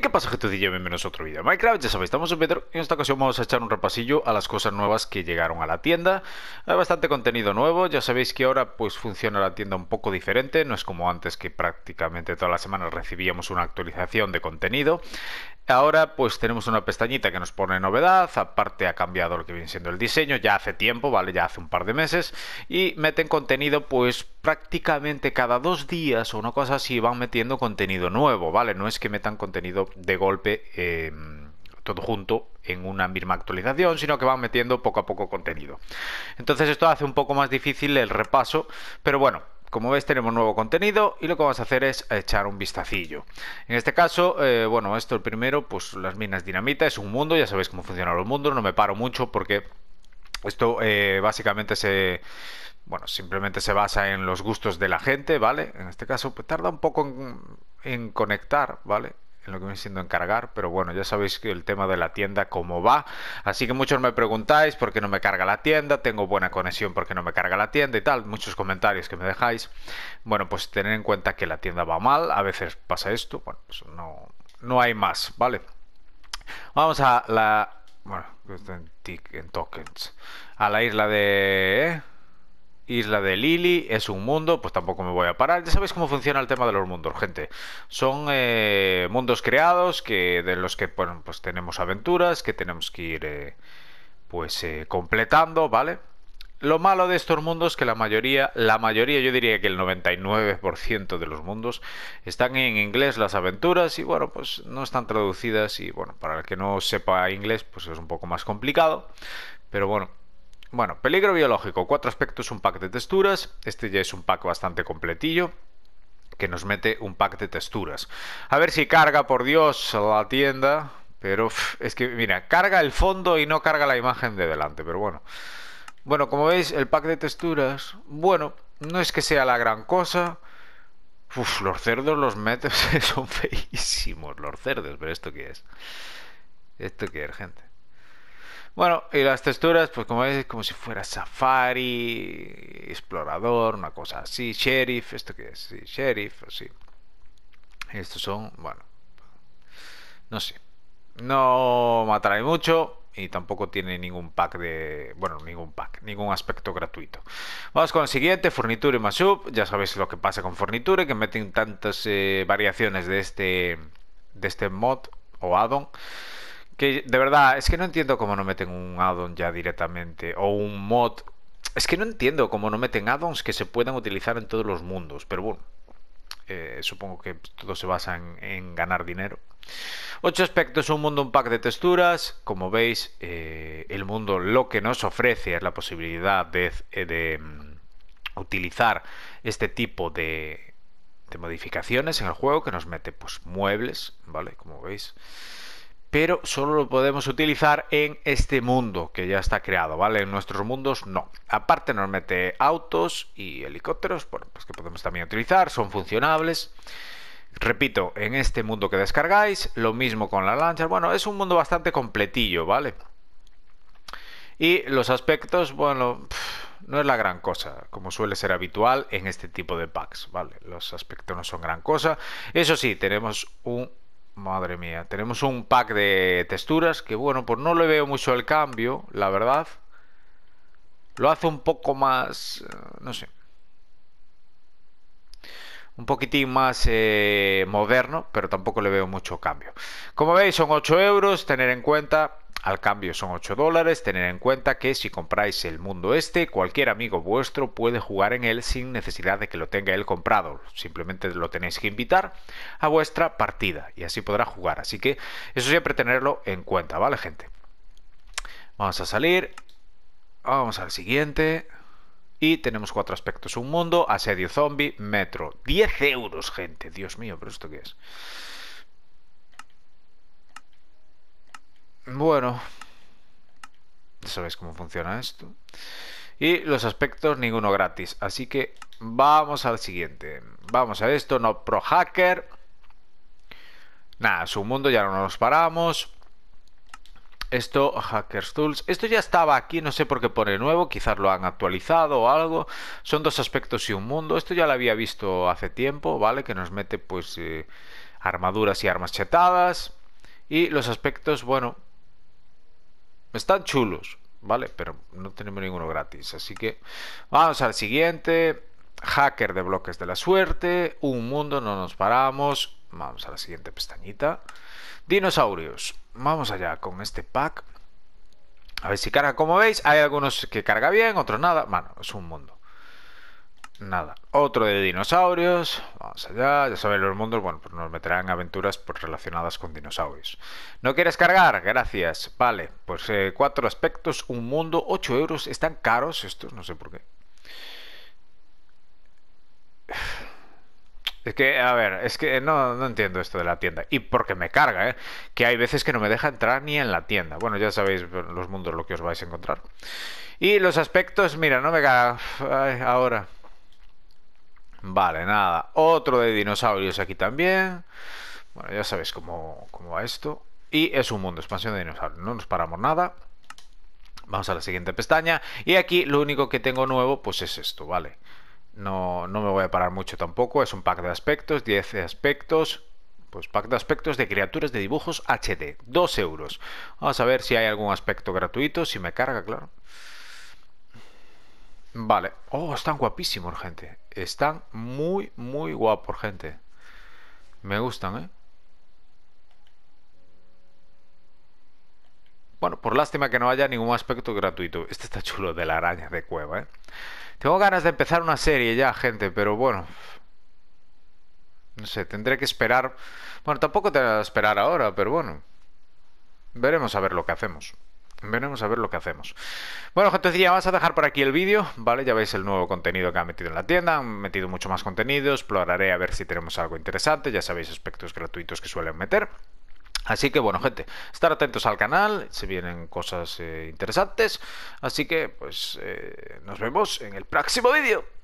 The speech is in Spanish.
¿qué pasa gente? digo? bienvenidos a otro vídeo de Minecraft, ya sabéis, estamos en Pedro y en esta ocasión vamos a echar un repasillo a las cosas nuevas que llegaron a la tienda Hay bastante contenido nuevo, ya sabéis que ahora pues funciona la tienda un poco diferente No es como antes que prácticamente todas las semanas recibíamos una actualización de contenido Ahora pues tenemos una pestañita que nos pone novedad, aparte ha cambiado lo que viene siendo el diseño Ya hace tiempo, vale, ya hace un par de meses Y meten contenido pues prácticamente cada dos días o una cosa así van metiendo contenido nuevo, vale No es que metan contenido de golpe eh, todo junto en una misma actualización, sino que van metiendo poco a poco contenido. Entonces esto hace un poco más difícil el repaso, pero bueno, como veis tenemos nuevo contenido y lo que vamos a hacer es echar un vistacillo. En este caso, eh, bueno, esto el primero, pues las minas dinamita, es un mundo, ya sabéis cómo funcionan los mundos, no me paro mucho porque esto eh, básicamente se... Bueno, simplemente se basa en los gustos de la gente, ¿vale? En este caso, pues tarda un poco en conectar, ¿vale? lo que me siendo encargar, pero bueno, ya sabéis que el tema de la tienda cómo va, así que muchos me preguntáis por qué no me carga la tienda, tengo buena conexión porque no me carga la tienda y tal, muchos comentarios que me dejáis. Bueno, pues tener en cuenta que la tienda va mal, a veces pasa esto, bueno, pues no no hay más, ¿vale? Vamos a la bueno, en tokens, a la isla de ¿eh? Isla de Lili, es un mundo, pues tampoco me voy a parar. Ya sabéis cómo funciona el tema de los mundos, gente. Son eh, mundos creados que de los que pues tenemos aventuras, que tenemos que ir eh, pues eh, completando, ¿vale? Lo malo de estos mundos es que la mayoría, la mayoría, yo diría que el 99% de los mundos están en inglés las aventuras y bueno, pues no están traducidas y bueno, para el que no sepa inglés, pues es un poco más complicado, pero bueno, bueno, peligro biológico, cuatro aspectos, un pack de texturas. Este ya es un pack bastante completillo que nos mete un pack de texturas. A ver si carga, por Dios, la tienda. Pero es que, mira, carga el fondo y no carga la imagen de delante, pero bueno. Bueno, como veis, el pack de texturas, bueno, no es que sea la gran cosa. Uf, los cerdos los metes, son feísimos los cerdos, pero ¿esto qué es? ¿Esto qué es, gente? Bueno, y las texturas, pues como es como si fuera Safari, Explorador, una cosa así, Sheriff, esto que es, sí, Sheriff, así. Estos son, bueno, no sé. No me atrae mucho y tampoco tiene ningún pack de, bueno, ningún pack, ningún aspecto gratuito. Vamos con el siguiente, Forniture más Ya sabéis lo que pasa con Forniture, que meten tantas eh, variaciones de este, de este mod o addon que de verdad, es que no entiendo cómo no meten un addon ya directamente. O un mod. Es que no entiendo cómo no meten addons que se puedan utilizar en todos los mundos. Pero bueno, eh, supongo que todo se basa en, ganar dinero. Ocho aspectos, un mundo, un pack de texturas. Como veis, eh, el mundo lo que nos ofrece es la posibilidad de, eh, mm, utilizar este tipo de, de modificaciones en el juego que nos mete pues muebles, ¿vale? Como veis pero solo lo podemos utilizar en este mundo que ya está creado, ¿vale? En nuestros mundos no. Aparte nos mete autos y helicópteros, pues que podemos también utilizar, son funcionables. Repito, en este mundo que descargáis, lo mismo con la lancha. Bueno, es un mundo bastante completillo, ¿vale? Y los aspectos, bueno, no es la gran cosa, como suele ser habitual en este tipo de packs, ¿vale? Los aspectos no son gran cosa. Eso sí, tenemos un Madre mía, tenemos un pack de texturas que bueno, pues no le veo mucho el cambio, la verdad. Lo hace un poco más, eh, no sé, un poquitín más eh, moderno, pero tampoco le veo mucho cambio. Como veis, son 8 euros, tener en cuenta al cambio son 8 dólares, tener en cuenta que si compráis el mundo este, cualquier amigo vuestro puede jugar en él sin necesidad de que lo tenga él comprado, simplemente lo tenéis que invitar a vuestra partida y así podrá jugar, así que eso siempre tenerlo en cuenta, ¿vale gente? Vamos a salir, vamos al siguiente... Y tenemos cuatro aspectos. Un mundo, asedio zombie, metro. 10 euros, gente. Dios mío, pero esto qué es. Bueno, sabéis cómo funciona esto. Y los aspectos, ninguno gratis. Así que vamos al siguiente. Vamos a esto, no pro hacker. Nada, su mundo ya no nos paramos. Esto, Hackers Tools. Esto ya estaba aquí, no sé por qué pone nuevo. Quizás lo han actualizado o algo. Son dos aspectos y un mundo. Esto ya lo había visto hace tiempo, ¿vale? Que nos mete, pues, eh, armaduras y armas chetadas. Y los aspectos, bueno, están chulos, ¿vale? Pero no tenemos ninguno gratis. Así que vamos al siguiente. Hacker de bloques de la suerte. Un mundo, no nos paramos. Vamos a la siguiente pestañita. Dinosaurios. Vamos allá con este pack. A ver si carga. Como veis, hay algunos que carga bien, otros nada. Bueno, es un mundo. Nada, otro de dinosaurios. Vamos allá, ya sabéis los mundos, bueno, pues nos meterán aventuras pues, relacionadas con dinosaurios. ¿No quieres cargar? Gracias. Vale, pues eh, cuatro aspectos, un mundo, 8 euros. Están caros estos, no sé por qué. Es que, a ver, es que no, entiendo esto de la tienda. Y porque me carga, ¿eh? Que hay veces que no me deja entrar ni en la tienda. Bueno, ya sabéis pues, los mundos lo que os vais a encontrar. Y los aspectos, mira, no me caga. ahora. Vale, nada. Otro de dinosaurios aquí también. Bueno, ya sabéis cómo, cómo va esto. Y es un mundo, expansión de dinosaurios. No nos paramos nada. Vamos a la siguiente pestaña. Y aquí lo único que tengo nuevo, pues es esto, ¿vale? No, no me voy a parar mucho tampoco. Es un pack de aspectos, 10 aspectos. Pues pack de aspectos de criaturas de dibujos HD, 2 euros. Vamos a ver si hay algún aspecto gratuito, si me carga, claro. Vale. Oh, están guapísimos, gente. Están muy, muy guapos, gente. Me gustan, ¿eh? Bueno, por lástima que no haya ningún aspecto gratuito. Este está chulo, de la araña de cueva, ¿eh? Tengo ganas de empezar una serie ya, gente, pero bueno... No sé, tendré que esperar... Bueno, tampoco te que a esperar ahora, pero bueno... Veremos a ver lo que hacemos. Venimos a ver lo que hacemos. Bueno, gente, ya vamos a dejar por aquí el vídeo, ¿vale? Ya veis el nuevo contenido que ha metido en la tienda, han metido mucho más contenido, exploraré a ver si tenemos algo interesante, ya sabéis aspectos gratuitos que suelen meter. Así que bueno, gente, estar atentos al canal, se vienen cosas eh, interesantes. Así que pues eh, nos vemos en el próximo vídeo.